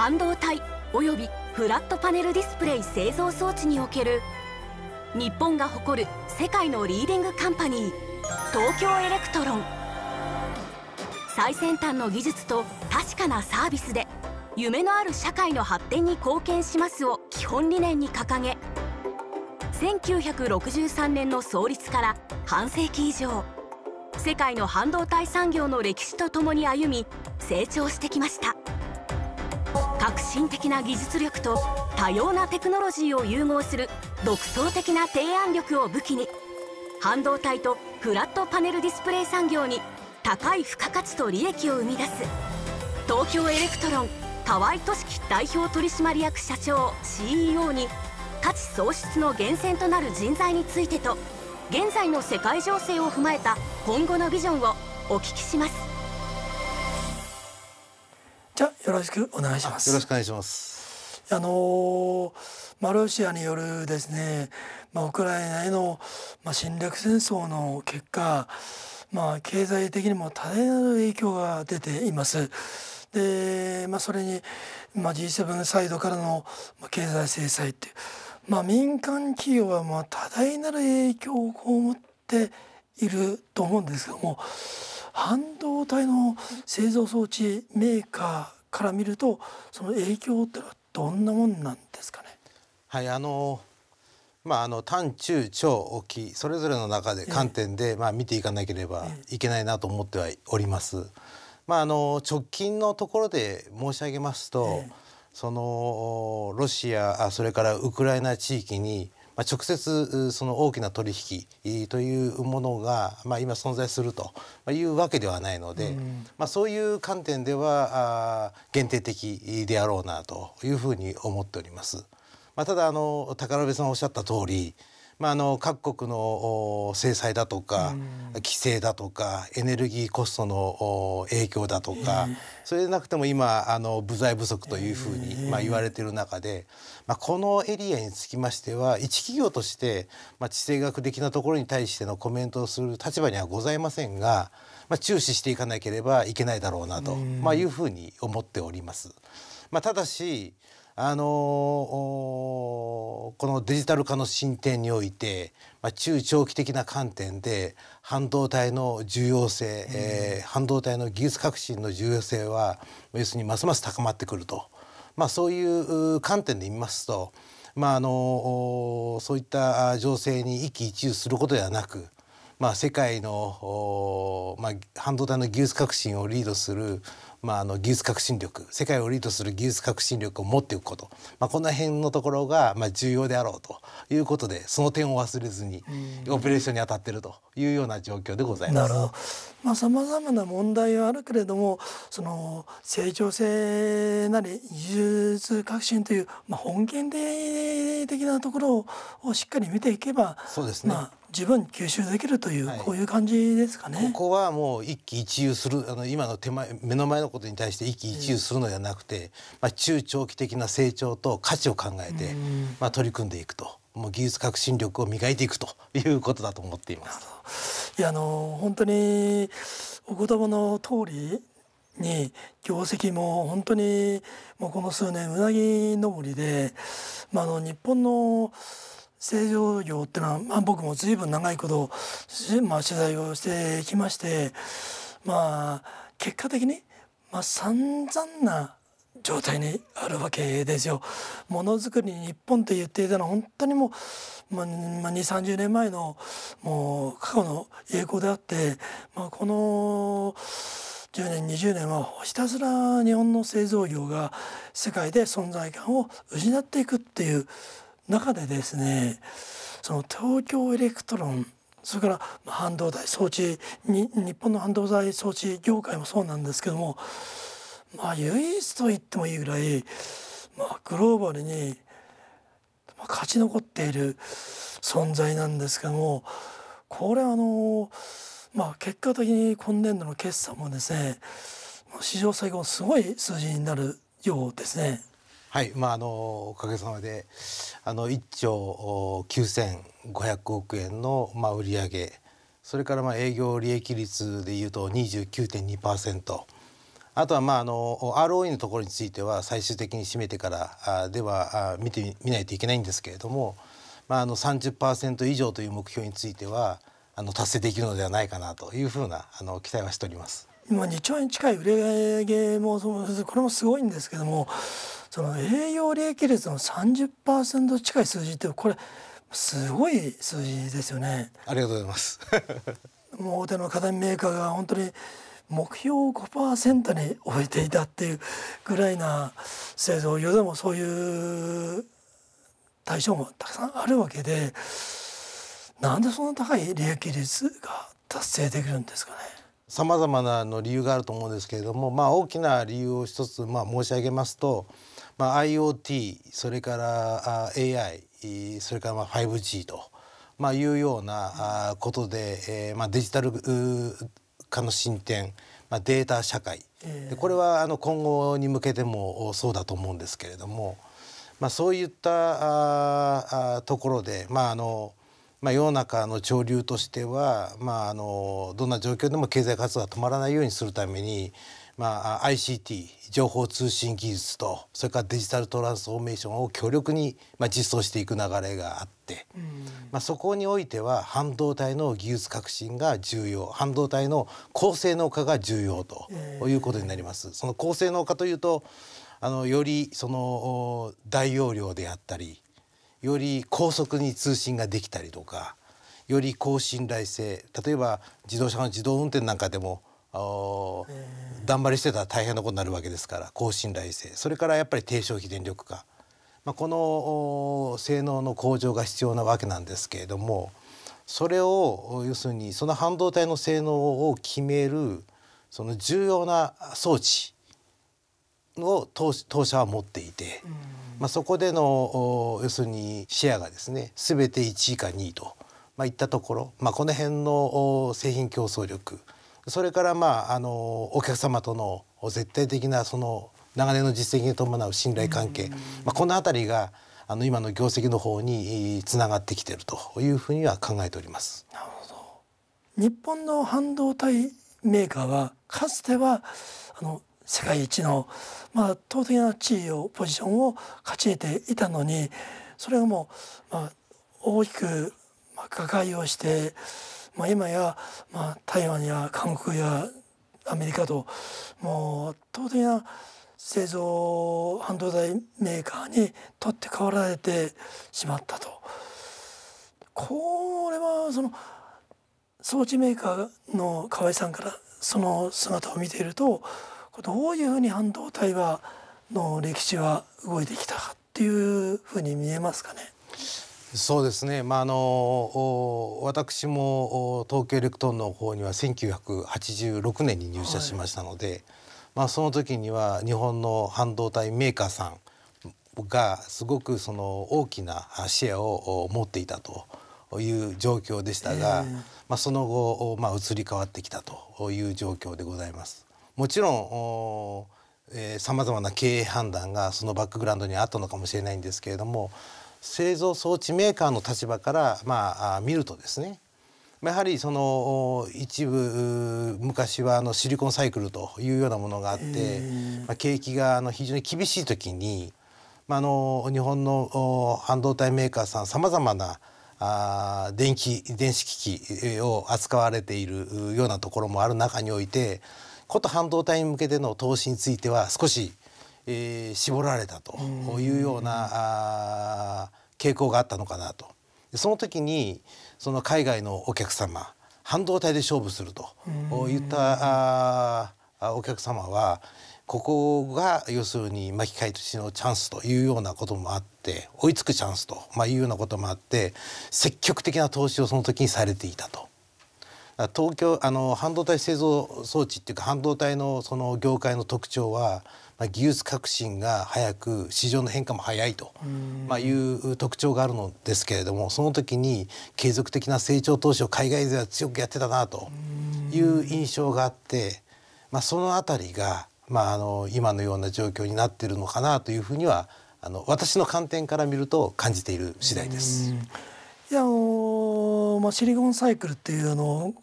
半導体およびフラットパネルディスプレイ製造装置における日本が誇る世界のリーディングカンパニー東京エレクトロン最先端の技術と確かなサービスで夢のある社会の発展に貢献しますを基本理念に掲げ1963年の創立から半世紀以上世界の半導体産業の歴史とともに歩み成長してきました。革新的な技術力と多様なテクノロジーを融合する独創的な提案力を武器に半導体とフラットパネルディスプレイ産業に高い付加価値と利益を生み出す東京エレクトロン河合俊樹代表取締役社長 CEO に価値創出の源泉となる人材についてと現在の世界情勢を踏まえた今後のビジョンをお聞きしますよろしくお願いします。よろしくお願いします。あのまあ、ロシアによるですね、まあ、ウクライナへの、まあ、侵略戦争の結果、まあ、経済的にも多大なる影響が出ています。で、まあ、それに、まあ、G7 サイドからの経済制裁っていう、まあ、民間企業はまあ多大なる影響を被っていると思うんですけども半導体の製造装置メーカーから見るとその影響ってのはどんなもんなんですかね。はいあのまあ、あの短中長大きいそれぞれの中で観点で、ええ、まあ、見ていかなければいけないなと思ってはおります。まあ、あの直近のところで申し上げますと、え、そのロシアあそれからウクライナ地域に直接その大きな取引というものが今存在するというわけではないので、まあ、そういう観点では限定的であろうなというふうに思っております。まあ、ただあの宝部さんおっしゃった通りまあ、あの各国の制裁だとか、規制だとかエネルギーコストの影響だとか、それでなくても今あの部材不足というふうに、まあ、言われている中で、まあ、このエリアにつきましては一企業として、まあ、地政学的なところに対してのコメントをする立場にはございませんが、まあ、注視していかなければいけないだろうなと、まあ、いうふうに思っております。まあ、ただしあのー、このデジタル化の進展において、まあ、中長期的な観点で半導体の重要性、うん、えー、半導体の技術革新の重要性は要するにますます高まってくると、まあ、そういう観点で見ますと、まあ、あのそういった情勢に一喜一憂することではなくまあ、世界の、まあ、半導体の技術革新をリードする、まあ、あの技術革新力世界をリードする技術革新力を持っていくこと、まあ、この辺のところが、まあ、重要であろうということでその点を忘れずにオペレーションに当たってるというような状況でございます。まあ、ざまな問題はあるけれどもその成長性なり技術革新という、まあ、本源的なところをしっかり見ていけばそうですね、まあ十分吸収できるという、はい、こういう感じですかね。ここはもう一喜一憂するあの今の手前目の前のことに対して一喜一憂するのではなくて、うん、まあ、中長期的な成長と価値を考えて、うん、まあ、取り組んでいくと。もう技術革新力を磨いていくということだと思っています。いやあの本当にお言葉の通りに業績も本当にもうこの数年うなぎ登りで、まあ、あの日本の製造業ってのは、まあ、僕も随分長いこと、まあ、取材をしてきましてまあ結果的に、まあ、散々な状態にあるわけですよ。ものづくり日本って言っていたのは本当にもう、まあ、2 3 0年前のもう過去の栄光であって、まあ、この10年20年はひたすら日本の製造業が世界で存在感を失っていくっていう中でですねその東京エレクトロンそれから半導体装置に日本の半導体装置業界もそうなんですけどもまあ唯一と言ってもいいぐらい、まあ、グローバルに勝ち残っている存在なんですけどもこれあのまあ結果的に今年度の決算もですね史上最高のすごい数字になるようですね。はい、まああのおかげさまであの1兆9500億円のまあ売上それからまあ営業利益率でいうと29.2%あとはまああの ROE のところについては最終的に締めてからでは見てみないといけないんですけれども、まあ、あの30%以上という目標についてはあの達成できるのではないかなというふうなあの期待はしております。今2兆円近い売上もこれもすごいんですけどもその営業利益率の30%近い数字ってこれすごい数字ですよね。ありがとうございます もう大手の家電メーカーが本当に目標を5%に置えていたっていうぐらいな製造業でもそういう対象もたくさんあるわけでなんでそんな高い利益率が達成できるんですかね。さまざまなの理由があると思うんですけれども、まあ、大きな理由を一つ、まあ、申し上げますと、まあ、IoT それから AI それから 5G と、まあ、いうようなあことで、えーまあ、デジタル化の進展、まあ、データ社会、えー、これはあの今後に向けてもそうだと思うんですけれども、まあ、そういったああところで、まああのまあ、世の中の潮流としては、まあ、あのどんな状況でも経済活動が止まらないようにするために、まあ、ICT 情報通信技術とそれからデジタルトランスフォーメーションを強力に、まあ、実装していく流れがあって、まあ、そこにおいては半導体の技術革新が重要半導体の高性能化が重要ということになります。その高性能化というとあのよりその大容量であったりより高速に通信ができたりとかより高信頼性例えば自動車の自動運転なんかでも頑張りしてたら大変なことになるわけですから高信頼性それからやっぱり低消費電力化、まあ、この性能の向上が必要なわけなんですけれどもそれを要するにその半導体の性能を決めるその重要な装置を当社は持っていて。うんまあ、そこでの要するにシェアがですね全て1位か2位と、まあ、いったところ、まあ、この辺の製品競争力それからまああのお客様との絶対的なその長年の実績に伴う信頼関係、まあ、この辺りがあの今の業績の方につながってきているというふうには考えております。なるほど日本の半導体メーカーはかつてはあの世界一の、まあ、当的な地位をポジションを勝ち得ていたのにそれがもう、まあ、大きく瓦解をして、まあ、今や、まあ、台湾や韓国やアメリカともう当的な製造半導体メーカーに取って代わられてしまったと。これはその装置メーカーの河合さんからその姿を見ているとこれどういうふうに半導体はの歴史は動いてきたかっていうふうに見えますかね。そうですね、まあ、あの私も東京エレクトーンの方には1986年に入社しましたので、はい、まあ、その時には日本の半導体メーカーさんがすごくその大きなシェアを持っていたという状況でしたが、えー、まあ、その後、まあ、移り変わってきたという状況でございます。もちろんさまざまな経営判断がそのバックグラウンドにあったのかもしれないんですけれども製造装置メーカーの立場から、まあ、見るとですねやはりその一部昔はあのシリコンサイクルというようなものがあって、まあ、景気があの非常に厳しい時に、まあ、あの日本の半導体メーカーさんさまざまなあ電気電子機器を扱われているようなところもある中においてこと半導体に向けての投資については少し、えー、絞られたというような傾向があったのかなと。その時にその海外のお客様半導体で勝負するといったあお客様はここが要するに巻き返しのチャンスというようなこともあって追いつくチャンスと、まあ、いうようなこともあって積極的な投資をその時にされていたと東京あの半導体製造装置っていうか半導体のその業界の特徴は、まあ、技術革新が早く市場の変化も早いと、まあ、いう特徴があるのですけれどもその時に継続的な成長投資を海外勢は強くやってたなという印象があって、まあ、その辺りが、まあ、あの今のような状況になってるのかなというふうにはあの私の観点から見ると感じている次第です。いやあのまあ、シリコンサイクルっていうあの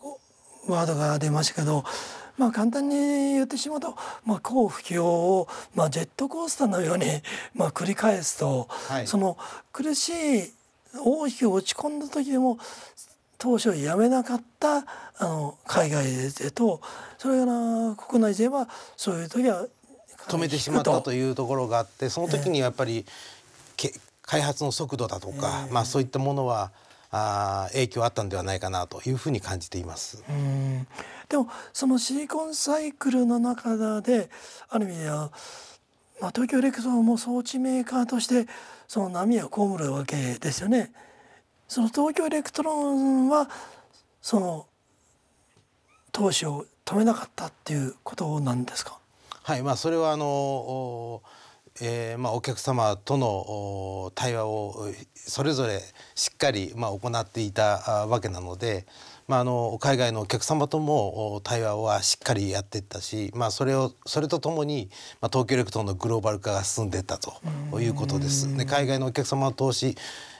ワードが出ましたけどまあ、簡単に言ってしまうと、まあ、不況を、まあ、ジェットコースターのように、まあ、繰り返すと、はい、その苦しい大きく落ち込んだ時でも当初やめなかったあの海外でとそれから国内ではそういう時は止めてしまったというところがあってその時にやっぱり、えー、開発の速度だとか、えー、まあ、そういったものはあ影響あったんではないかなというふうに感じています。うんでもそのシリコンサイクルの中である意味では、まあ、東京エレクトロも装置メーカーとしてその波を被るわけですよね。その東京エレクトロンはその投資を止めなかったっていうことなんですか。はい、まあそれはあのえーまあ、お客様との対話をそれぞれしっかり、まあ、行っていたわけなので、まあ、あの海外のお客様とも対話はしっかりやっていったし、まあ、それをそれとともに、まあ、東京エレクトンのグローバル化が進んでいったということです。で海外のお客様の投資、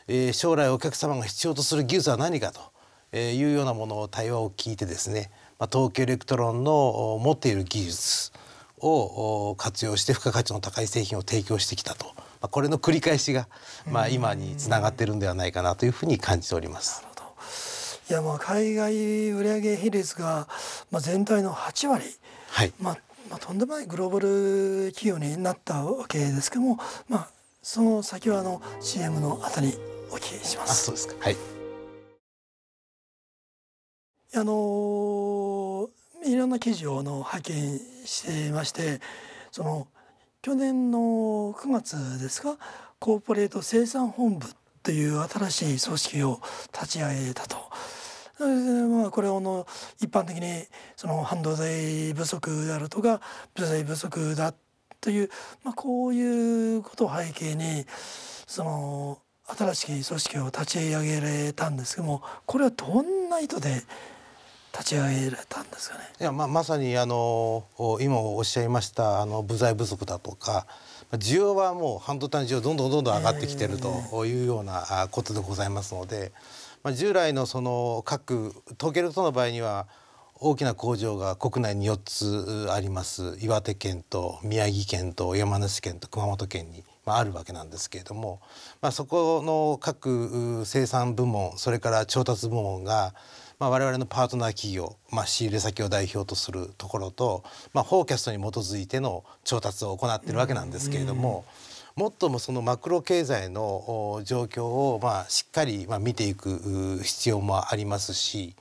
えー、将来お客様が必要とする技術は何かと、えいうようなものを対話を聞いてですね、まあ、東京エレクトロンの持っている技術を活用して付加価値の高い製品を提供してきたと、まあ、これの繰り返しが、まあ、今につながってるんではないかなというふうに感じております。いやまあ海外売上比率がまあ全体の8割、はい、まあまあとんでもないグローバル企業になったわけですけども、まあその先はあの CM の後にお聞きします。あそうですか。はい。あのーいろんな記事をの拝見していましてその去年の9月ですかコーポレート生産本部という新しい組織を立ち上げたと。まあ、これをの一般的にその半導体不足であるとか部材不足だという、まあ、こういうことを背景にその新しい組織を立ち上げられたんですけどもこれはどんな意図で立ち上げられたんですかねいや、まあ、まさにあの今おっしゃいましたあの部材不足だとか需要はもう半導体の需要どんどんどんどん上がってきてるというようなことでございますので、まあ、従来のその各東京都の場合には大きな工場が国内に4つあります岩手県と宮城県と山梨県と熊本県にあるわけなんですけれども、まあ、そこの各生産部門それから調達部門が我々のパートナー企業、まあ、仕入れ先を代表とするところと、まあ、フォーキャストに基づいての調達を行っているわけなんですけれども。もっともそのマクロ経済の状況をまあしっかりま見ていく必要もありますし、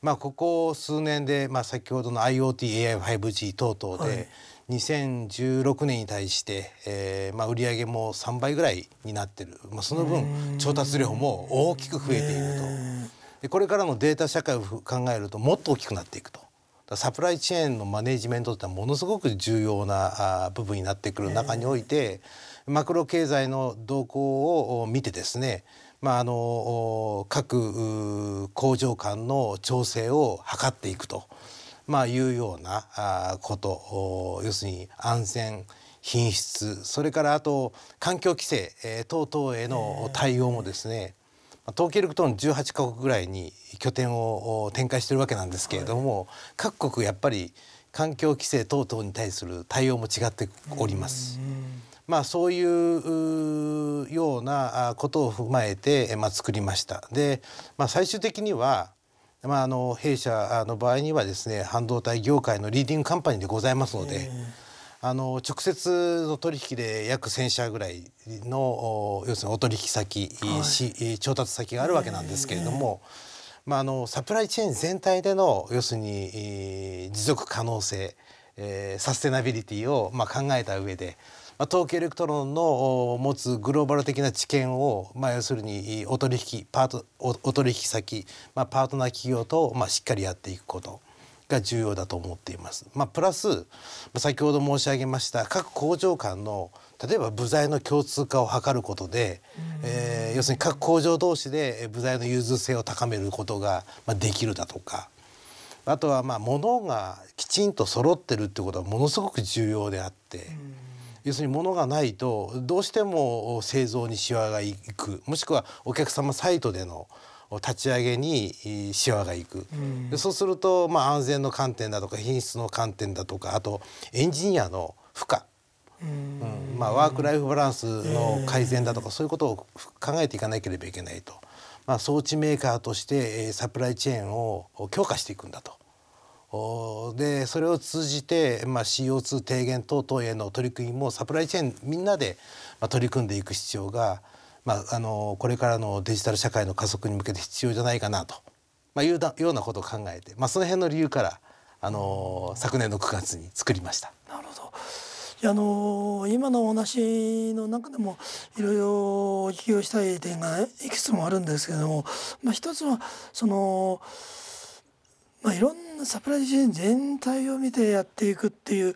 まあ、ここ数年で、まあ、先ほどの IoTAI5G 等々で、はい、2016年に対して、えーまあ、売上も3倍ぐらいになってる、まあ、その分調達量も大きく増えていると。これからのデータ社会を考えるともっと大きくなっていくと。サプライチェーンのマネジメントってものすごく重要な部分になってくる中において、マクロ経済の動向を見てですね、まあ、あの各工場間の調整を図っていくと、まあ、いうようなこと要するに安全品質それからあと環境規制等々への対応もですね、統計力との18か国ぐらいに拠点を展開してるわけなんですけれども、はい、各国やっぱり環境規制等々に対する対応も違っております。まあ、そういうようなことを踏まえて、まあ、作りました。で、まあ、最終的には、まあ、あの弊社の場合にはですね半導体業界のリーディングカンパニーでございますので。あの直接の取引で約1,000社ぐらいの要するにお取引先、はい、調達先があるわけなんですけれども。まあ、あのサプライチェーン全体での要するに、持続可能性、えー、サステナビリティを、まあ、考えた上で、まあ、東京エレクトロンの持つグローバル的な知見を、まあ、要するにお取引パートお取引先、まあ、パートナー企業と、まあ、しっかりやっていくこと。が重要だと思っています。まあ、プラス先ほど申し上げました各工場間の例えば部材の共通化を図ることで、えー、要するに各工場同士で部材の融通性を高めることができるだとかあとはまあ物がきちんと揃ってるってことはものすごく重要であって。要するに物がないとどうしても製造にしわがいくもしくはお客様サイトでの立ち上げにしわがいく、うん、そうすると、まあ、安全の観点だとか品質の観点だとかあとエンジニアの負荷うんまあ、ワーク・ライフ・バランスの改善だとか、えー、そういうことを考えていかなければいけないと、まあ、装置メーカーとしてサプライチェーンを強化していくんだとでそれを通じて、まあ、CO2 低減等々への取り組みもサプライチェーンみんなで取り組んでいく必要がまあ、あのこれからのデジタル社会の加速に向けて必要じゃないかなと、まあ、いうようなことを考えて、まあ、その辺の理由からあの昨年の9月に作りました。なるほどあの今のお話の中でもいろいろお聞きをしたい点がいくつもあるんですけれども、まあ、一つはその、まあ、いろんなサプライチェーン全体を見てやっていくっていう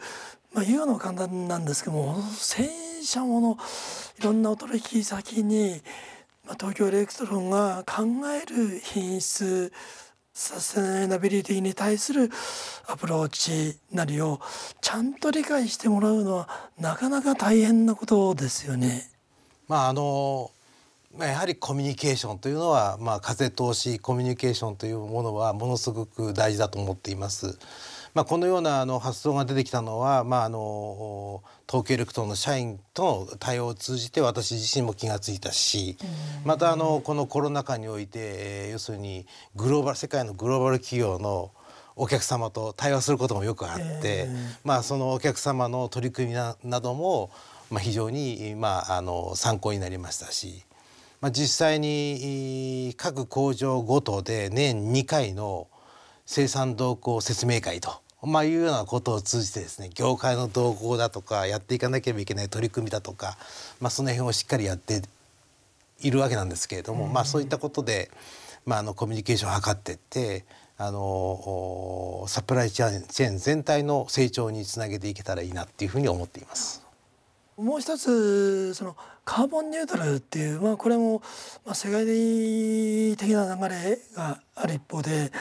まあ、言うのは簡単なんですけども戦車ものいろんなお取引先に、まあ、東京エレクトロンが考える品質サステナビリティに対するアプローチなりをちゃんと理解してもらうのはなかなか大変なことですよね。まああのやはりコミュニケーションというのは、まあ、風通しコミュニケーションというものはものすごく大事だと思っています。まあ、このようなあの発想が出てきたのは、まあ、あの東京エレクトの社員との対応を通じて私自身も気が付いたしまたあのこのコロナ禍において、えー、要するにグローバル世界のグローバル企業のお客様と対話することもよくあって、まあ、そのお客様の取り組みななども、まあ、非常に、まあ、あの参考になりましたし、まあ、実際に各工場ごとで年2回の生産動向説明会とまあ、いうようなことを通じてですね業界の動向だとかやっていかなければいけない取り組みだとか、まあ、その辺をしっかりやっているわけなんですけれども、うん、まあ、そういったことで、まあ、あのコミュニケーションを図ってってあのサプライチェーン全体の成長につなげていけたらいいなっていうふうに思っています。もう一つそのカーボンニュートラルっていう、まあ、これも、まあ、世界的な流れがある一方で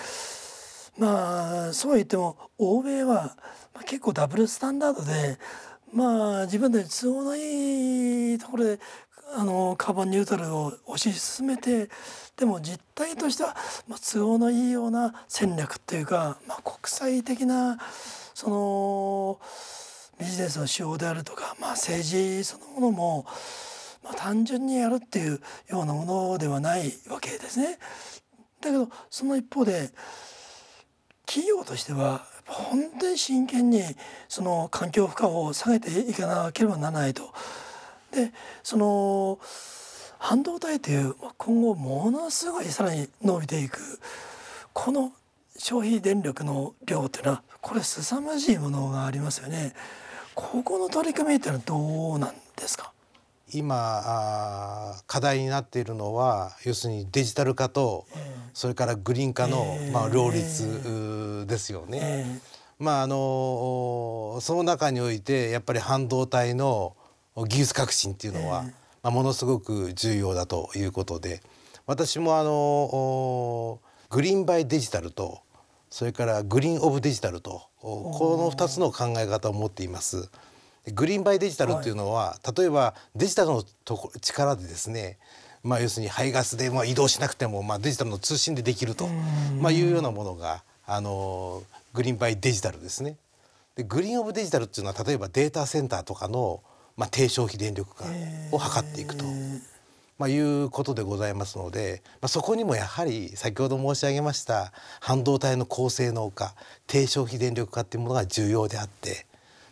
まあそうは言っても欧米は結構ダブルスタンダードでまあ自分たち都合のいいところであのカーボンニュートラルを推し進めてでも実態としては、まあ、都合のいいような戦略っていうか、まあ、国際的なそのビジネスの手法であるとか、まあ、政治そのものも、まあ、単純にやるっていうようなものではないわけですね。だけどその一方で企業としては本当に真剣にその環境負荷を下げていかなければならないと。でその半導体という今後ものすごいさらに伸びていくこの消費電力の量というのはこれ凄まじいものがありますよね。ここの取り組みというのはどうなんですか今課題になっているのは要するにデジタル化とそれからグリーン化の、まあ、両立ですよね。まああのその中においてやっぱり半導体の技術革新っていうのは、まあ、ものすごく重要だということで私もあのグリーンバイデジタルとそれからグリーンオブデジタルとこの2つの考え方を持っています。グリーンバイデジタルっていうのは、はい、例えばデジタルのとこ力でですねまあ、要するに排ガスで、まあ、移動しなくても、まあ、デジタルの通信でできると、まあ、いうようなものがあのグリーンバイデジタルですね。でグリーンオブデジタルっていうのは例えばデータセンターとかの、まあ、低消費電力化を図っていくと、まあ、いうことでございますので、まあ、そこにもやはり先ほど申し上げました半導体の高性能化低消費電力化っていうものが重要であって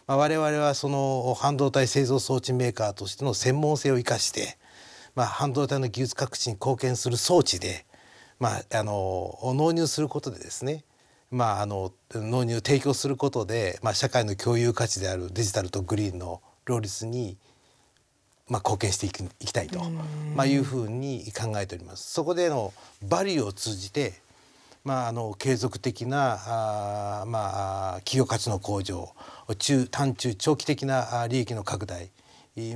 まあ、我々はその半導体製造装置メーカーとしての専門性を生かして、まあ、半導体の技術革新に貢献する装置で、まあ、あの納入することでですねまあ、あの納入提供することで、まあ、社会の共有価値であるデジタルとグリーンの両立に、まあ、貢献していきたいと、まあ、いうふうに考えております。そこでのバリューを通じてまあ、あの継続的なあ、まあ、企業価値の向上中短中長期的な利益の拡大、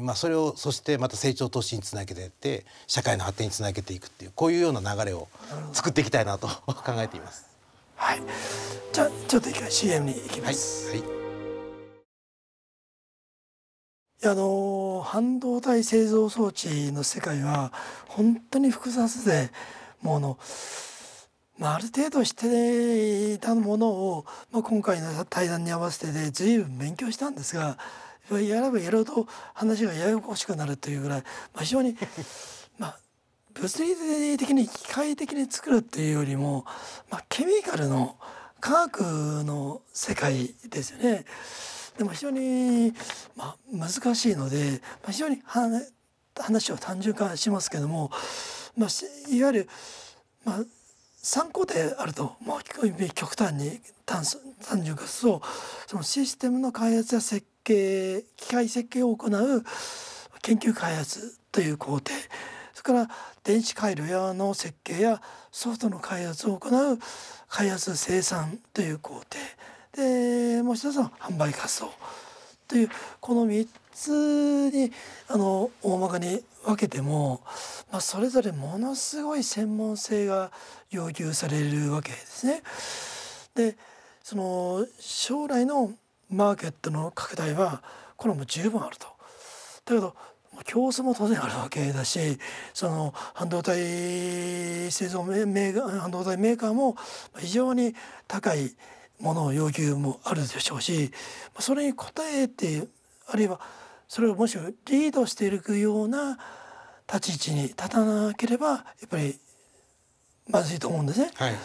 まあ、それをそしてまた成長投資につなげていって社会の発展につなげていくっていうこういうような流れを作っていきたいなと 考えています。はい、じゃちょっと一回 CM に行きます、はいはいあの半導体製造装置の世界は本当に複雑でもうあのまあ、ある程度していたものを、まあ、今回の対談に合わせてで随分勉強したんですがやればやろうと話がややこしくなるというぐらい、まあ、非常に まあ物理的に機械的に作るっていうよりも、まあ、ケミカルの科学の世界ですよね。でも非常に、まあ、難しいので、まあ、非常に話を単純化しますけども、まあ、いわゆる、まあ、3工程あるともう極端に単純化するとそのシステムの開発や設計機械設計を行う研究開発という工程それから電子回路やの設計やソフトの開発を行う開発生産という工程でもう一つは販売活動というこの3通にあの大まかに分けても、まあ、それぞれものすごい専門性が要求されるわけですね。でその将来のマーケットの拡大はこれも十分あると。だけど競争も当然あるわけだしその半導体製造メーカー半導体メーカーも非常に高いものを要求もあるでしょうしそれに応えてあるいはそれをもしリードしていくような立ち位置に立たなければやっぱりまずいと思うんですね。はいは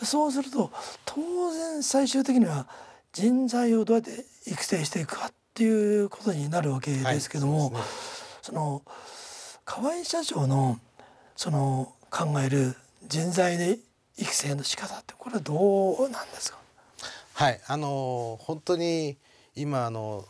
い、そうすると当然最終的には人材をどうやって育成していくかっていうことになるわけですけども、はい、そ、ね、の河合社長のその考える人材で育成の仕方ってこれはどうなんですかはいあの本当に今あの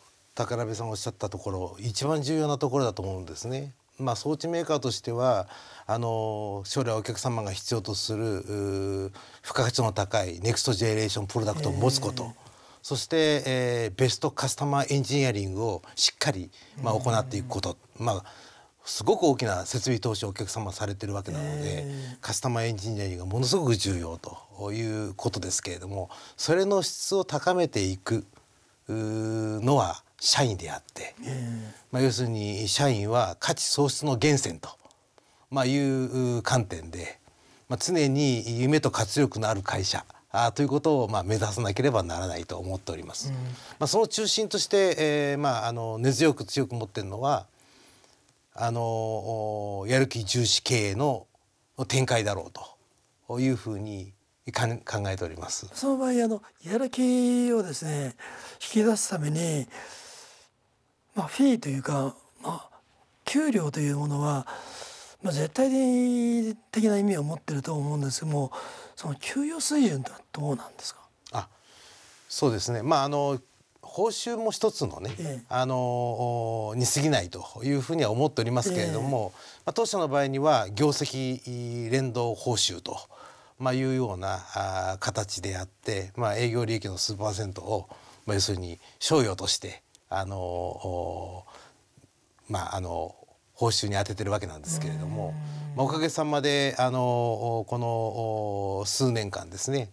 部さんおっしゃったところ一番重要なところだと思うんですね。まあ、装置メーカーとしてはあの将来お客様が必要とする付加価値の高いネクストジェネレーションプロダクトを持つこと。そして、えー、ベストカスタマーエンジニアリングをしっかり、まあ、行っていくこと、まあ、すごく大きな設備投資をお客様されてるわけなので、カスタマーエンジニアリングがものすごく重要ということですけれどもそれの質を高めていくのは社員であって、まあ、要するに社員は価値創出の源泉と、まあ、いう観点で、まあ、常に夢と活力のある会社あということをまあ目指さなければならないと思っております。うん、まあ、その中心として、えーまあ、あの根強く強く持ってるのはあのやる気重視経営の展開だろうというふうにかん考えております。その場合あのやる気をですね引き出すためにまあ、フィーというか、まあ、給料というものは、まあ、絶対的な意味を持ってると思うんですけどもその給与水準とはどうなんですかあそうですね、まあ、あの報酬も一つのね、ええ、あのに過ぎないというふうには思っておりますけれども、え、まあ、当社の場合には業績連動報酬と、まあ、いうようなあ形であって、まあ、営業利益の数パーセントを、まあ、要するに賞与としてあのまああの報酬に充ててるわけなんですけれども、まあ、おかげさまであのこの数年間ですね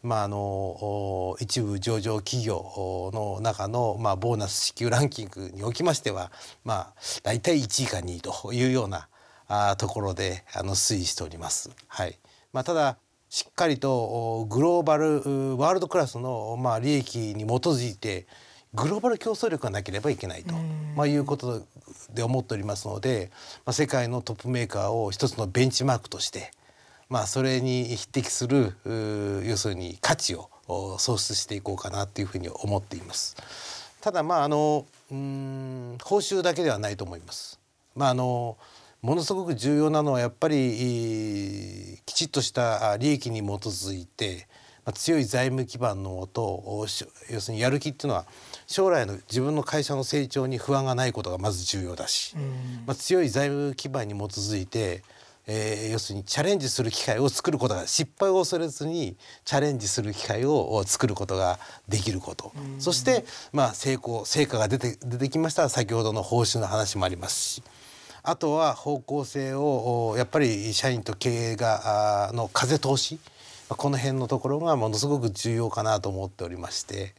まあ、あの一部上場企業の中の、まあ、ボーナス支給ランキングにおきましては、まあ、大体1位か2位というようなあところであの推移しております。はいまあ、ただしっかりとグローバルワールドクラスの、まあ、利益に基づいてグローバル競争力がなければいけないと、まあ、いうことで思っておりますので、まあ、世界のトップメーカーを一つのベンチマークとして、まあ、それに匹敵する要するに価値を創出していこうかなというふうに思っています。ただまああのうん報酬だけではないと思います。まああのものすごく重要なのはやっぱりきちっとした利益に基づいて強い財務基盤のもと要するにやる気っていうのは将来の自分の会社の成長に不安がないことがまず重要だし、まあ、強い財務基盤に基づいて、えー、要するにチャレンジする機会を作ることが失敗を恐れずにチャレンジする機会を作ることができること、そして、まあ、成功成果が出て出てきましたら先ほどの報酬の話もありますし。あとは方向性をやっぱり社員と経営がの風通しこの辺のところがものすごく重要かなと思っておりまして、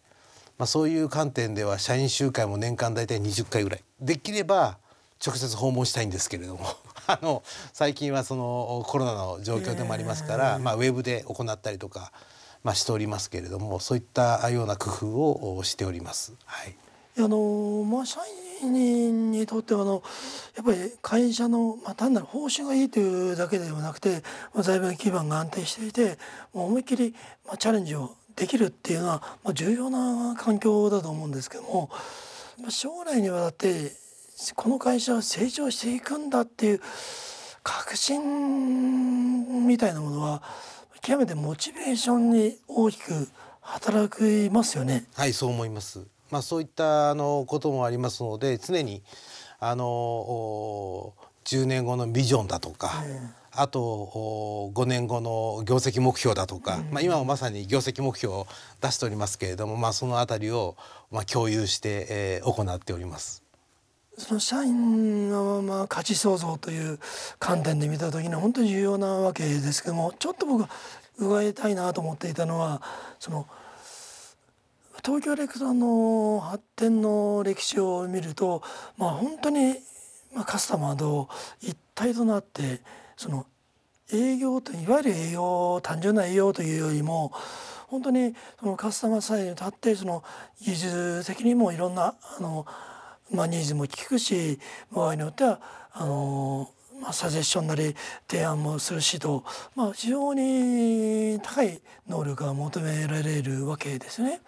まあ、そういう観点では社員集会も年間大体20回ぐらいできれば直接訪問したいんですけれども あの最近はそのコロナの状況でもありますから、まあ、ウェブで行ったりとか、まあ、しておりますけれどもそういったような工夫をしております。はいあのまあ、社員にとってはあのやっぱり会社の、まあ、単なる報酬がいいというだけではなくて、まあ、財務基盤が安定していて思いっきり、まあ、チャレンジをできるっていうのは、まあ、重要な環境だと思うんですけども、まあ、将来にわたってこの会社は成長していくんだっていう確信みたいなものは極めてモチベーションに大きく働きますよね。はいそう思いますまあ、そういったあのこともありますので常にあの10年後のビジョンだとか、あと5年後の業績目標だとか、まあ、今もまさに業績目標を出しておりますけれども、まあ、その辺りをまあ共有して、えー、行っております。その社員のまあ価値創造という観点で見た時には本当に重要なわけですけどもちょっと僕伺いたいなと思っていたのはその「東京レクトンの発展の歴史を見ると、まあ、本当にカスタマーと一体となってその営業といわゆる営業単純な営業というよりも本当にそのカスタマーサイドに立ってその技術的にもいろんなあの、まあ、ニーズも聞くし場合によってはあの、まあ、サジェッションなり提案もするしと、まあ、非常に高い能力が求められるわけですね。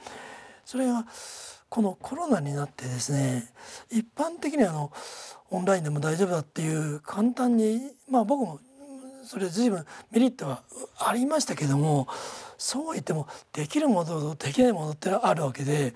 それがこのコロナになってですね一般的にあのオンラインでも大丈夫だっていう簡単にまあ僕もそれ随分メリットはありましたけどもそう言ってもできるものとできないものってあるわけで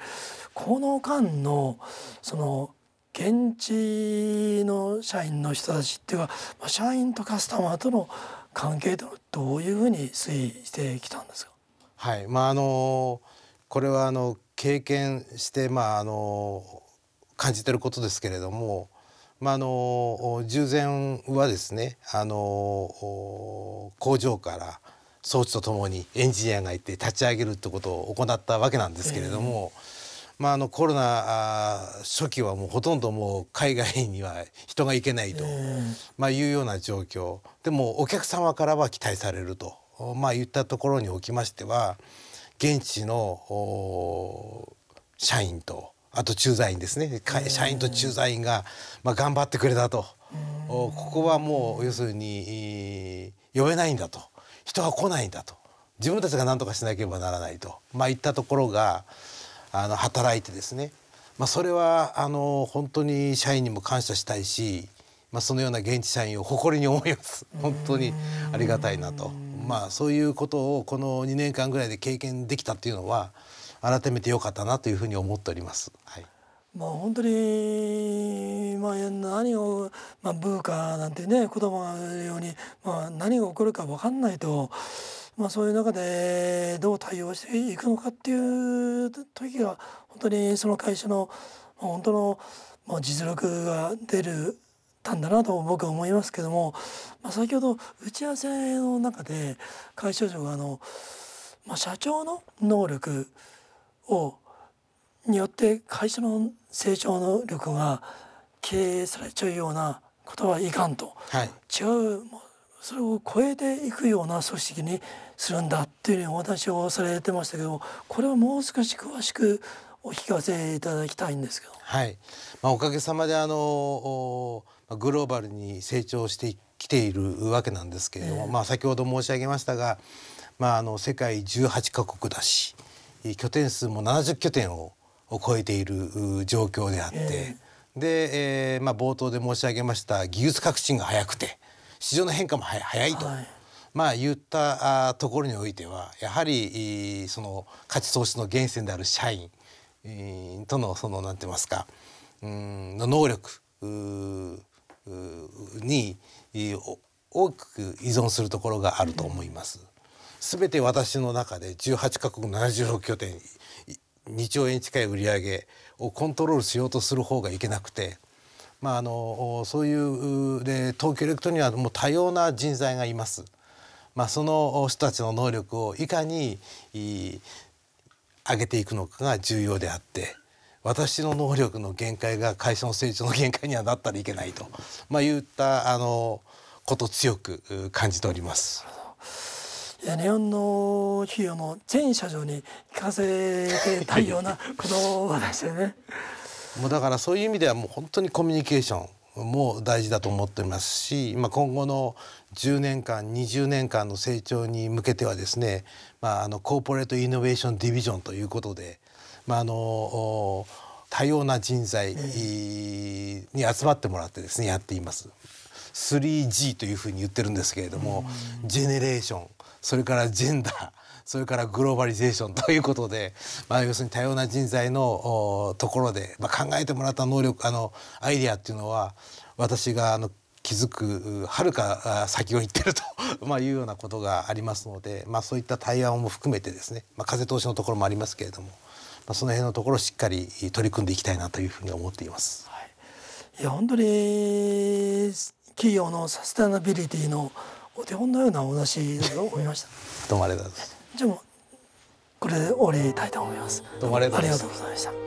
この間のその現地の社員の人たちっていうか社員とカスタマーとの関係とどういうふうに推移してきたんですかはいまああのこれはあの経験して、まあ、あの感じてることですけれども、まあ、あの従前はですねあの工場から装置とともにエンジニアがいて立ち上げるってことを行ったわけなんですけれども。まあ、あのコロナ初期はもうほとんどもう海外には人が行けないと、まあ、いうような状況でもお客様からは期待されると、まあ、いったところにおきましては現地の社員とあと駐在員ですね社員と駐在員が、まあ、頑張ってくれたとここはもう要するに呼べないんだと人が来ないんだと自分たちが何とかしなければならないと、まあ、いったところがあの働いてですね、まあ、それはあの本当に社員にも感謝したいしまあ、そのような現地社員を誇りに思います本当にありがたいなと、まあ、そういうことをこの2年間ぐらいで経験できたっていうのは改めて良かったなというふうに思っております。はいまあ、本当に、まあ、何を、まあ、ブーカなんてね子供がるように、まあ、何が起こるか分かんないと、まあ、そういう中でどう対応していくのかっていう時が本当にその会社の本当の実力が出るたんだなと僕は思いますけども、まあ、先ほど打ち合わせの中で会社長があの、まあ、社長の能力をによって会社の成長能力が経営されちゃうようなことはいかんと、はい、違うそれを超えていくような組織にするんだっていうふうにお話をされてましたけどこれはもう少し詳しくお聞かせいただきたいんですけど。はいまあ、おかげさまであのグローバルに成長してきているわけなんですけれども、まあ、先ほど申し上げましたが、まあ、あの世界18カ国だし拠点数も70拠点を超えている状況であって、で、えーまあ、冒頭で申し上げました技術革新が早くて市場の変化も早いと。はいまあ、言ったところにおいてはやはりその価値創出の源泉である社員とのその何て言いますかうんの能力に大きく依存するところがあると思います。すべて私の中で18カ国76拠点2兆円近い売り上げをコントロールしようとする方がいけなくて、まあ、あのそういうで東京エレクトにはもう多様な人材がいます。まあ、その人たちの能力をいかに上げていくのかが重要であって私の能力の限界が会社の成長の限界にはなったらいけないと、まあ、言ったあのこと強く感じております。いや日本の企業の全社長に聞かせてたいようなことでよね。もうだからそういう意味ではもう本当にコミュニケーションも大事だと思ってますし、まあ、今後の10年間20年間の成長に向けてはですね、まあ、あのコーポレートイノベーションディビジョンということでまあ、あの多様な人材に集まってもらってですねやっています。3G というふうに言ってるんですけれども、ジェネレーションそれからジェンダーそれからグローバリゼーション ということで、まあ、要するに多様な人材のところで、まあ、考えてもらった能力あのアイディアっていうのは私があの気づくはるか先を行ってると まあいうようなことがありますので、まあ、そういった対案も含めてですね、まあ、風通しのところもありますけれどもまあ、その辺のところしっかり取り組んでいきたいなというふうに思っています。はい、いや本当に企業のサステナビリティのお手本のようなお話だと思いました。どうもありがとうございます。じゃあもうこれで終わりたいと思います。どうもありがとうございました。